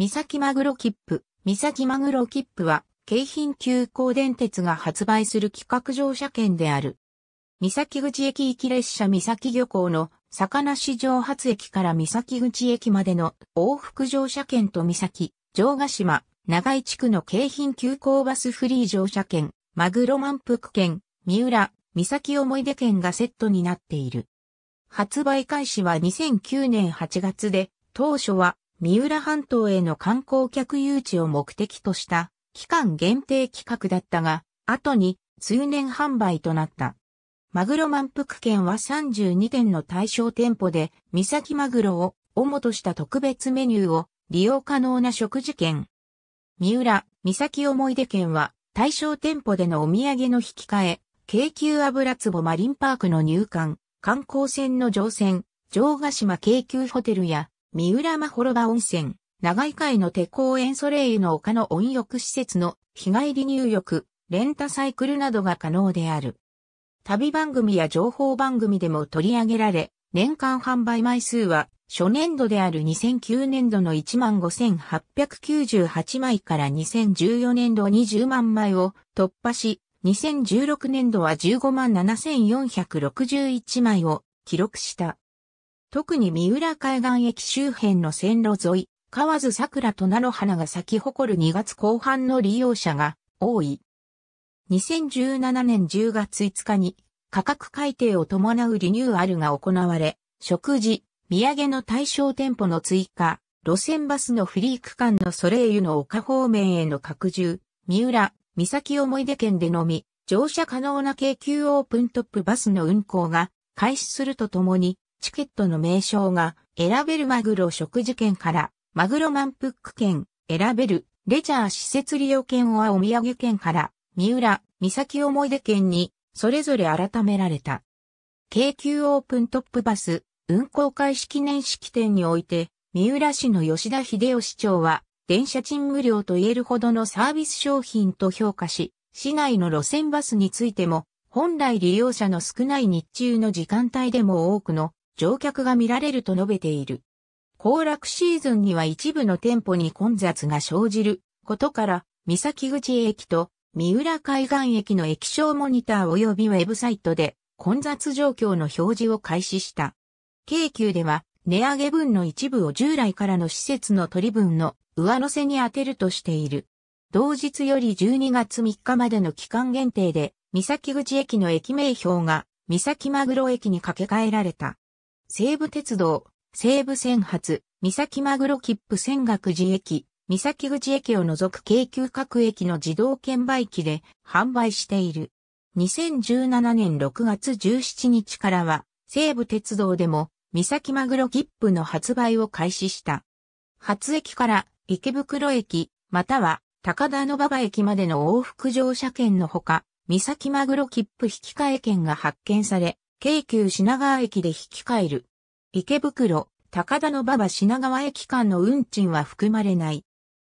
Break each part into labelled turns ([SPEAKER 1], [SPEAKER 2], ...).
[SPEAKER 1] 三崎マグロ切符。三崎マグロ切符は、京浜急行電鉄が発売する企画乗車券である。三崎口駅行き列車三崎漁港の魚市場発駅から三崎口駅までの往復乗車券と三崎、城ヶ島、長井地区の京浜急行バスフリー乗車券、マグロ満腹券、三浦、三崎思い出券がセットになっている。発売開始は2009年8月で、当初は三浦半島への観光客誘致を目的とした期間限定企画だったが、後に通年販売となった。マグロ満腹券は32店の対象店舗で、三崎マグロを主とした特別メニューを利用可能な食事券。三浦、三崎思い出券は対象店舗でのお土産の引き換え、京急油壺マリンパークの入館、観光船の乗船、城ヶ島京急ホテルや三浦まほろば温泉、長井海の手公園ソレイユの丘の温浴施設の日帰り入浴、レンタサイクルなどが可能である。旅番組や情報番組でも取り上げられ、年間販売枚数は初年度である2009年度の15,898枚から2014年度20万枚を突破し、2016年度は15万7,461枚を記録した。特に三浦海岸駅周辺の線路沿い、河津桜と菜の花が咲き誇る2月後半の利用者が多い。2017年10月5日に価格改定を伴うリニューアルが行われ、食事、土産の対象店舗の追加、路線バスのフリー区間のソレイユの丘方面への拡充、三浦、三崎思い出県でのみ、乗車可能な京急オープントップバスの運行が開始するとともに、チケットの名称が、選べるマグロ食事券から、マグロ満腹券、選べる、レジャー施設利用券はお土産券から、三浦、三崎思い出券に、それぞれ改められた。京急オープントップバス、運行開始記念式典において、三浦市の吉田秀夫市長は、電車賃無料と言えるほどのサービス商品と評価し、市内の路線バスについても、本来利用者の少ない日中の時間帯でも多くの乗客が見られると述べている。行楽シーズンには一部の店舗に混雑が生じることから、三崎口駅と三浦海岸駅の液晶モニター及びウェブサイトで混雑状況の表示を開始した。京急では値上げ分の一部を従来からの施設の取り分の上乗せに充てるとしている。同日より12月3日までの期間限定で、三崎口駅の駅名標が三崎マグロ駅に掛け替えられた。西武鉄道、西武線発、三崎マグロ切符線学寺駅、三崎口駅を除く京急各駅の自動券売機で販売している。2017年6月17日からは、西武鉄道でも、三崎マグロ切符の発売を開始した。初駅から池袋駅、または高田の馬場駅までの往復乗車券のほか、三崎マグロ切符引換券が発券され、京急品川駅で引き換える。池袋、高田の馬場品川駅間の運賃は含まれない。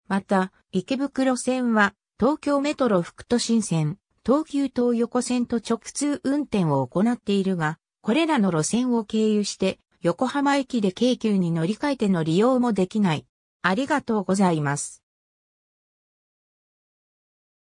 [SPEAKER 1] また、池袋線は、東京メトロ副都心線、東急東横線と直通運転を行っているが、これらの路線を経由して、横浜駅で京急に乗り換えての利用もできない。ありがとうございます。